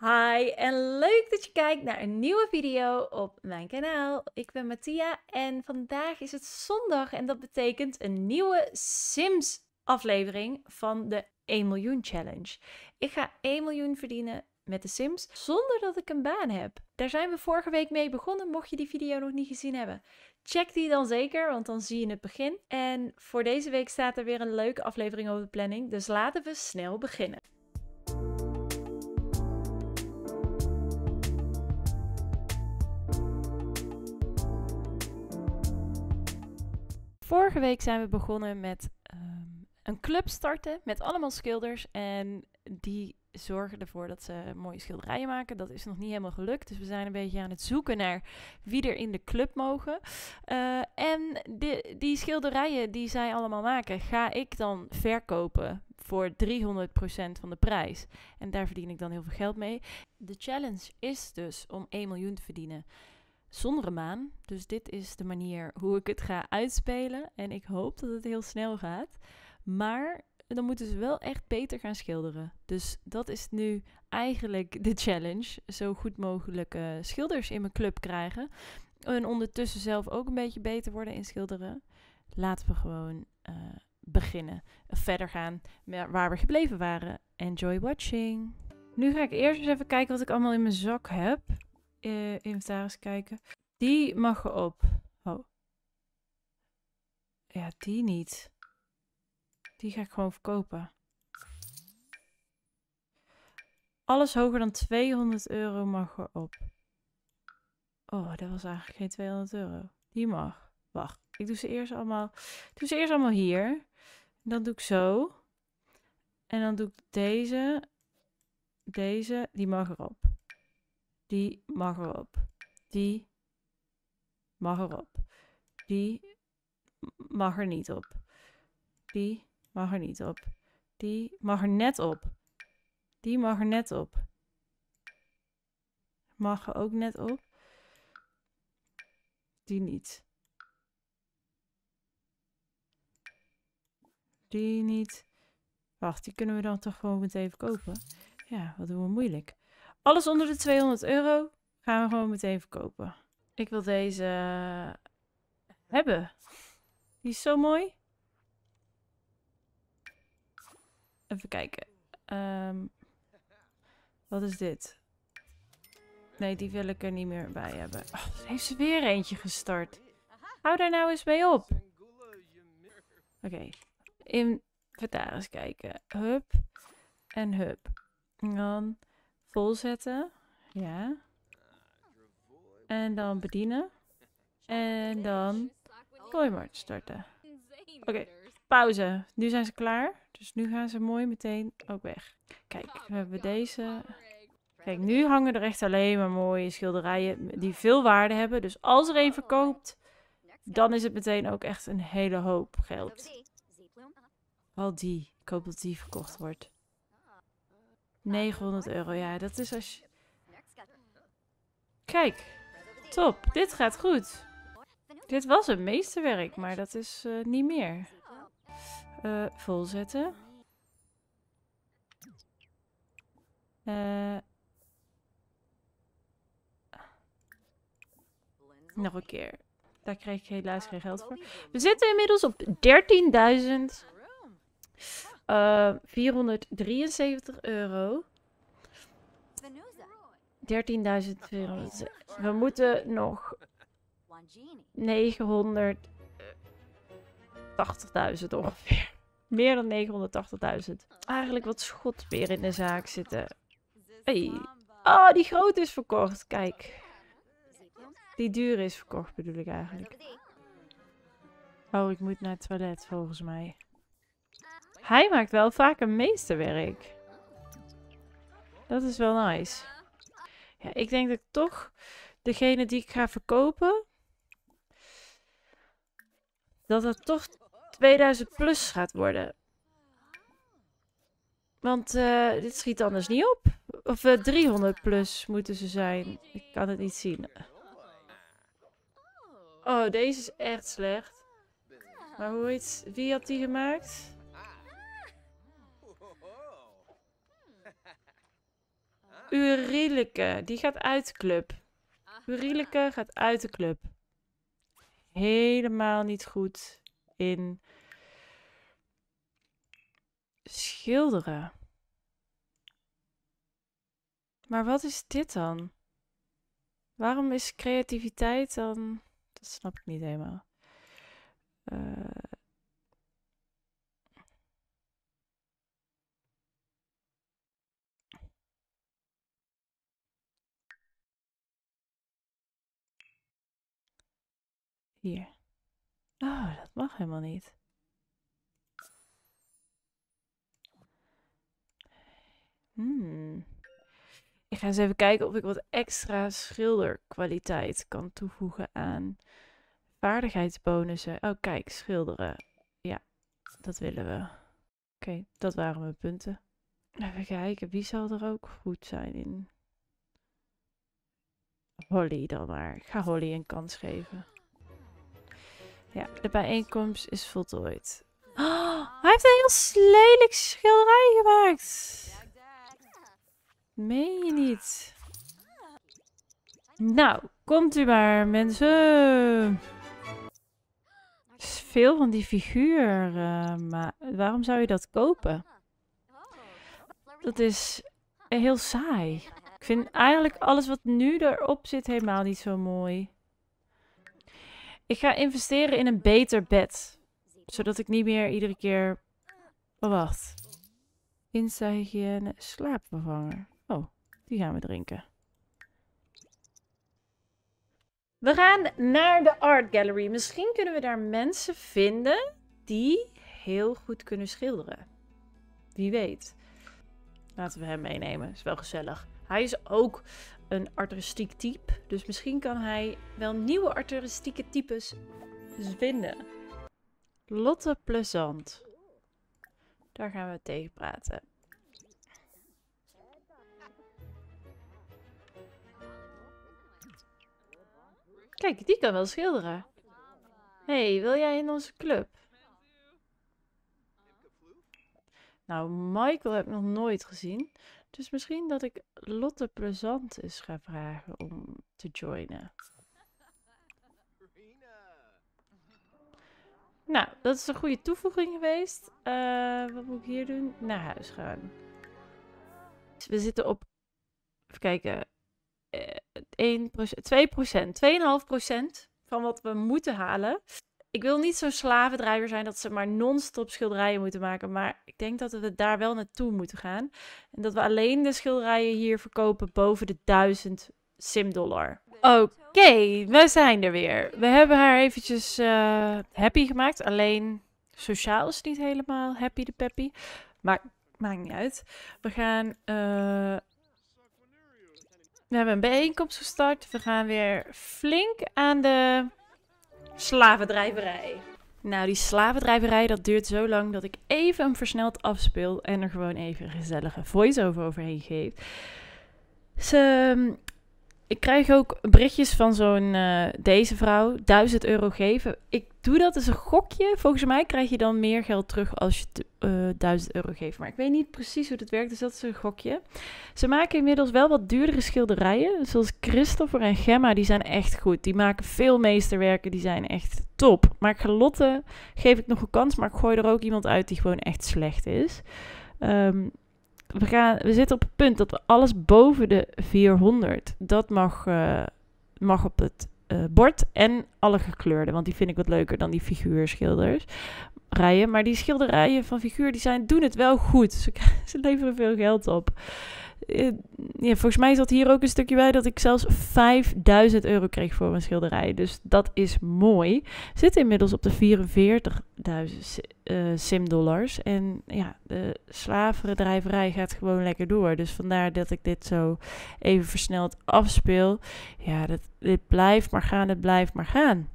Hi en leuk dat je kijkt naar een nieuwe video op mijn kanaal. Ik ben Mattia en vandaag is het zondag en dat betekent een nieuwe Sims aflevering van de 1 miljoen challenge. Ik ga 1 miljoen verdienen met de Sims zonder dat ik een baan heb. Daar zijn we vorige week mee begonnen, mocht je die video nog niet gezien hebben. Check die dan zeker, want dan zie je het begin. En voor deze week staat er weer een leuke aflevering op de planning, dus laten we snel beginnen. Vorige week zijn we begonnen met ehm, een club starten met allemaal schilders. En die zorgen ervoor dat ze mooie schilderijen maken. Dat is nog niet helemaal gelukt. Dus we zijn een beetje aan het zoeken naar wie er in de club mogen. Eh, en die schilderijen die zij allemaal maken, ga ik dan verkopen voor 300% van de prijs. En daar verdien ik dan heel veel geld mee. De challenge is dus om 1 miljoen te verdienen zonder een maan. Dus dit is de manier hoe ik het ga uitspelen. En ik hoop dat het heel snel gaat. Maar dan moeten ze wel echt beter gaan schilderen. Dus dat is nu eigenlijk de challenge. Zo goed mogelijk eh, schilders in mijn club krijgen. En ondertussen zelf ook een beetje beter worden in schilderen. Laten we gewoon eh, beginnen. Verder gaan waar we gebleven waren. Enjoy watching. Nu ga ik eerst eens even kijken wat ik allemaal in mijn zak heb uh, eh, inventaris kijken. Die mag erop. Oh. Ja, die niet. Die ga ik gewoon verkopen. Alles hoger dan 200 euro mag erop. Oh, dat was eigenlijk geen 200 euro. Die mag. Wacht, ik doe ze eerst allemaal, doe ze eerst allemaal hier. Dan doe ik zo. En dan doe ik deze. Deze, die mag erop. Die mag erop. Die mag erop. Die mag er niet op. Die mag er niet op. Die mag er net op. Die mag er net op. Mag er ook net op. Die niet. Die niet. Wacht, die kunnen we dan toch gewoon meteen even kopen? Ja, wat doen we moeilijk. Alles onder de 200 euro gaan we gewoon meteen verkopen. Ik wil deze hebben. Die is zo mooi. Even kijken. Ehm, wat is dit? Nee, die wil ik er niet meer bij hebben. Oh, heeft ze weer eentje gestart. Hou daar nou eens mee op. Oké. Okay. Inventaris kijken. Hup. En hup. En dan Volzetten. Ja. En dan bedienen. En dan Kooimart starten. Oké, pauze. Nu zijn ze klaar. Dus nu gaan ze mooi meteen ook weg. Kijk, we hebben deze. Kijk, nu hangen er echt alleen maar mooie schilderijen die veel waarde hebben. Dus als er één verkoopt, dan is het meteen ook echt een hele hoop geld. Al die. Ik hoop dat die verkocht wordt. 900 euro, ja. Dat is als je... Kijk. Top. Dit gaat goed. Dit was een meesterwerk, maar dat is eh, niet meer. Uh, volzetten. Eh, nog een keer. Daar kreeg ik helaas geen geld voor. We zitten inmiddels op 13.000. Uh, eh, 473 euro. 13.000 We moeten nog 980.000 ongeveer. Meer dan 980.000. Eigenlijk wat schot weer in de zaak zitten. Hey. Oh, die groot is verkocht. Kijk. Die dure is verkocht bedoel ik eigenlijk. Oh, ik moet naar het toilet volgens mij. Hij maakt wel vaak een meesterwerk. Dat is wel nice. Ja, ik denk dat ik toch degene die ik ga verkopen... Dat het toch 2000 plus gaat worden. Want eh, dit schiet anders niet op. Of uh, eh, 300 plus moeten ze zijn. Ik kan het niet zien. Oh, deze is echt slecht. Maar hoe iets? Wie had die gemaakt? Urilike, die gaat uit de club. Ah. Urilike gaat uit de club. Helemaal niet goed in schilderen. Maar wat is dit dan? Waarom is creativiteit dan... Dat snap ik niet helemaal. Uh, Oh, dat mag helemaal niet. Hmm. Ik ga eens even kijken of ik wat extra schilderkwaliteit kan toevoegen aan vaardigheidsbonussen. Oh, kijk, schilderen. Ja, dat willen we. Oké, dat waren mijn punten. Even kijken, wie zal er ook goed zijn in? Holly dan maar. Ik ga Holly een kans geven. Ja, de bijeenkomst is voltooid. Oh, hij heeft een heel lelijk schilderij gemaakt. Meen je niet? Nou, komt u maar, mensen. Er is veel van die figuur, eh, maar waarom zou je dat kopen? Dat is eh, heel saai. Ik vind eigenlijk alles wat nu erop zit helemaal niet zo mooi. Ik ga investeren in een beter bed. Zodat ik niet meer iedere keer... Oh, wacht. Insta-hygiëne, slaapvervanger. Oh, die gaan we drinken. We gaan naar de Art Gallery. Misschien kunnen we daar mensen vinden die heel goed kunnen schilderen. Wie weet. Laten we hem meenemen. Is wel gezellig. Hij is ook een artistiek type. Dus misschien kan hij wel nieuwe artistieke types vinden. Lotte Plezant. Daar gaan we tegen praten. Kijk, die kan wel schilderen. hey, wil jij in onze club? Nou, Michael heb ik nog nooit gezien. Dus misschien dat ik Lotte Plezant eens ga vragen om te joinen. Nou, dat is een goede toevoeging geweest. Eh, wat moet ik hier doen? Naar huis gaan. Dus we zitten op... Even kijken. 1%, 2%, 2,5% van wat we moeten halen ik wil niet zo'n slavendrijver zijn dat ze maar non-stop schilderijen moeten maken. Maar ik denk dat we daar wel naartoe moeten gaan. En dat we alleen de schilderijen hier verkopen boven de 1000 dollar. Oké, we zijn er weer. We hebben haar eventjes eh, happy gemaakt. Alleen sociaal is het niet helemaal happy de peppy. Maar maakt niet uit. We gaan... Eh, we hebben een bijeenkomst gestart. We gaan weer flink aan de slavendrijverij. Nou, die slavendrijverij dat duurt zo lang dat ik even hem versneld afspeel en er gewoon even een gezellige voice-over overheen geef. Ze, dus, ehm, ik krijg ook berichtjes van zo'n eh, deze vrouw, 1000 euro geven. Ik doe dat is een gokje. Volgens mij krijg je dan meer geld terug als je uh, eh, 1000 euro geeft. Maar ik weet niet precies hoe dat werkt, dus dat is een gokje. Ze maken inmiddels wel wat duurdere schilderijen. Zoals Christopher en Gemma, die zijn echt goed. Die maken veel meesterwerken, die zijn echt top. Maar Gelotte geef ik nog een kans, maar ik gooi er ook iemand uit die gewoon echt slecht is. Ehm, we, gaan, we zitten op het punt dat we alles boven de 400, dat mag, eh, mag op het eh, bord en alle gekleurde. Want die vind ik wat leuker dan die figuurschilderijen. maar die schilderijen van figuur die zijn, doen het wel goed. Ze, ze leveren veel geld op. Eh, ja, volgens mij zat hier ook een stukje bij dat ik zelfs 5000 euro kreeg voor mijn schilderij. Dus dat is mooi. Zit inmiddels op de 44.000 uh, eh, sim-dollars. En ja, de slavendrijverij gaat gewoon lekker door. Dus vandaar dat ik dit zo even versneld afspeel. Ja, dat, dit blijft maar gaan, het blijft maar gaan.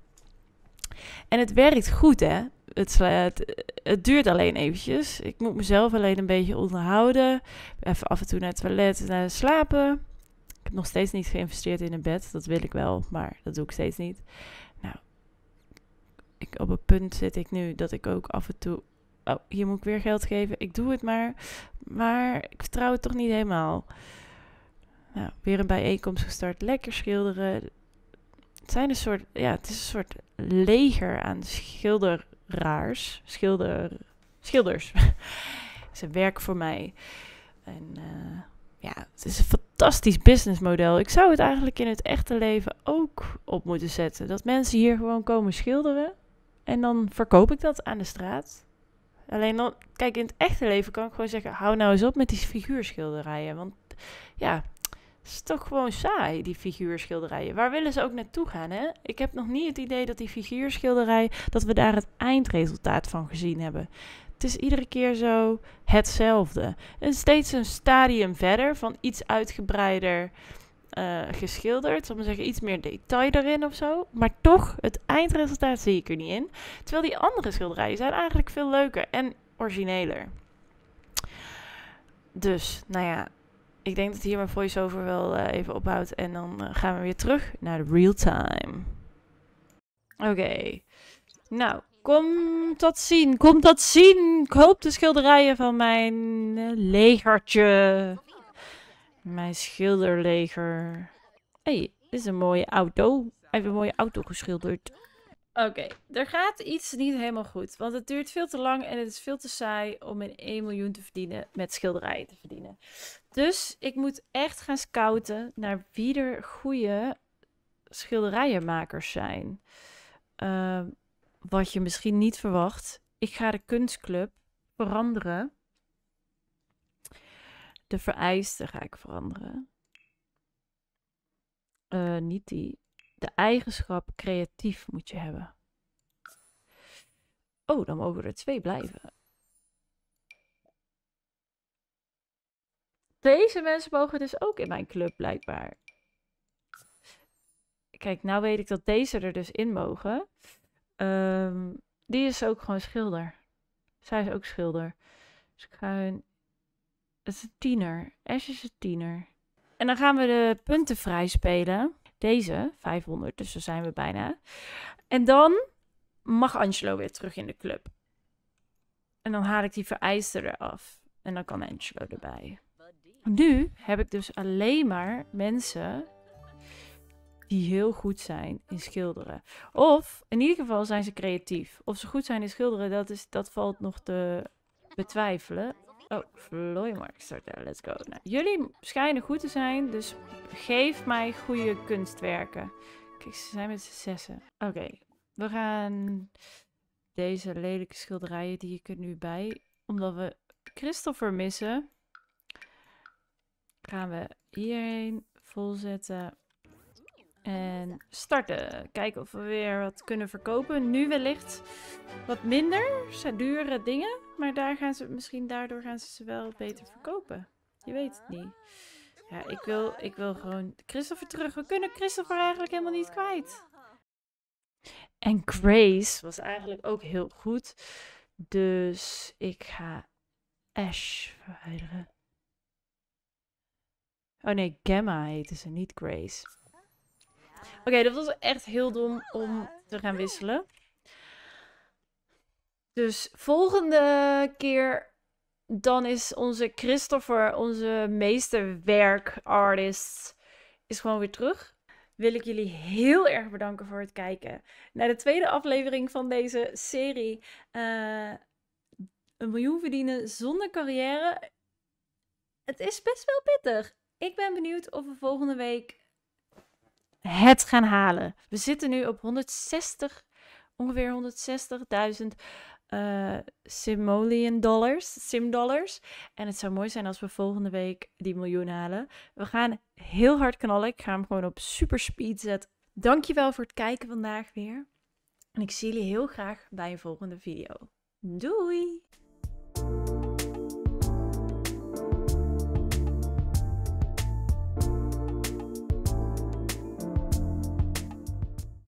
En het werkt goed, hè? Eh, het, het, duurt alleen eventjes. Ik moet mezelf alleen een beetje onderhouden. Even af en toe naar het toilet, naar eh, slapen. Ik heb nog steeds niet geïnvesteerd in een bed. Dat wil ik wel, maar dat doe ik steeds niet. Nou, ik, op het punt zit ik nu dat ik ook af en toe... Oh, hier moet ik weer geld geven. Ik doe het maar. Maar ik vertrouw het toch niet helemaal. Nou, weer een bijeenkomst gestart. Lekker schilderen. Het, zijn een soort, ja, het is een soort leger aan schilder raars. Schilder, schilders. Ze werken voor mij. En eh, ja, het is een fantastisch businessmodel. Ik zou het eigenlijk in het echte leven ook op moeten zetten. Dat mensen hier gewoon komen schilderen. En dan verkoop ik dat aan de straat. Alleen dan, kijk, in het echte leven kan ik gewoon zeggen: hou nou eens op met die figuurschilderijen. Want ja, is toch gewoon saai, die figuurschilderijen. Waar willen ze ook naartoe gaan, hè? Ik heb nog niet het idee dat die figuurschilderij, dat we daar het eindresultaat van gezien hebben. Het is iedere keer zo hetzelfde. En steeds een stadium verder, van iets uitgebreider eh, geschilderd. Zal maar zeggen, iets meer detail erin of zo. Maar toch, het eindresultaat zie ik er niet in. Terwijl die andere schilderijen zijn eigenlijk veel leuker en origineler. Dus, nou ja, ik denk dat hier mijn voice-over wel eh, even ophoudt. En dan eh, gaan we weer terug naar de real time. Oké. Nou, kom dat zien. Kom dat zien. Ik hoop de schilderijen van mijn eh, legertje. Mijn schilderleger. hey, dit is een mooie auto. Hij heeft een mooie auto geschilderd. Oké, er gaat iets niet helemaal goed, want het duurt veel te lang en het is veel te saai om in 1 miljoen te verdienen met schilderijen te verdienen. Dus ik moet echt gaan scouten naar wie er goede schilderijenmakers zijn. Ehm, wat je misschien niet verwacht. Ik ga de kunstclub veranderen. De vereisten ga ik veranderen. Eh, niet die de eigenschap creatief moet je hebben. Oh, dan mogen er twee blijven. Deze mensen mogen dus ook in mijn club, blijkbaar. Kijk, nou weet ik dat deze er dus in mogen. Ehm, die is ook gewoon schilder. Zij is ook schilder. Dus ik ga hun... Het is een tiener. Ash is een tiener. En dan gaan we de punten vrij spelen. Deze 500, dus daar zijn we bijna. En dan mag Angelo weer terug in de club. En dan haal ik die vereisten eraf. En dan kan Angelo erbij. Nu heb ik dus alleen maar mensen die heel goed zijn in schilderen. Of in ieder geval zijn ze creatief. Of ze goed zijn in schilderen, dat, is, dat valt nog te betwijfelen. Oh, vlooimarkt starten. Let's go. Nou, jullie schijnen goed te zijn, dus geef mij goede kunstwerken. Kijk, ze zijn met z'n Oké, we gaan deze lelijke schilderijen, die ik er nu bij, omdat we Christopher missen, gaan we hierheen volzetten. En starten. Kijken of we weer wat kunnen verkopen. Nu wellicht wat minder. Zijn dure dingen. Maar daar gaan ze, misschien daardoor gaan ze ze wel beter verkopen. Je weet het niet. Ja, ik wil, ik wil gewoon Christopher terug. We kunnen Christopher eigenlijk helemaal niet kwijt. En Grace was eigenlijk ook heel goed. Dus ik ga Ash verwijderen. Oh nee, Gamma heette ze, niet Grace. Oké, dat was echt heel dom om te gaan wisselen. Dus volgende keer dan is onze Christopher, onze meesterwerkartist, is gewoon weer terug. Wil ik jullie heel erg bedanken voor het kijken naar de tweede aflevering van deze serie. Eh, een miljoen verdienen zonder carrière. Het is best wel pittig. Ik ben benieuwd of we volgende week het gaan halen. We zitten nu op 160, ongeveer 160.000 eh, Simoleon dollars, Sim dollars. En het zou mooi zijn als we volgende week die miljoen halen. We gaan heel hard knallen. Ik ga hem gewoon op super speed zetten. Dankjewel voor het kijken vandaag weer. En ik zie jullie heel graag bij een volgende video. Doei!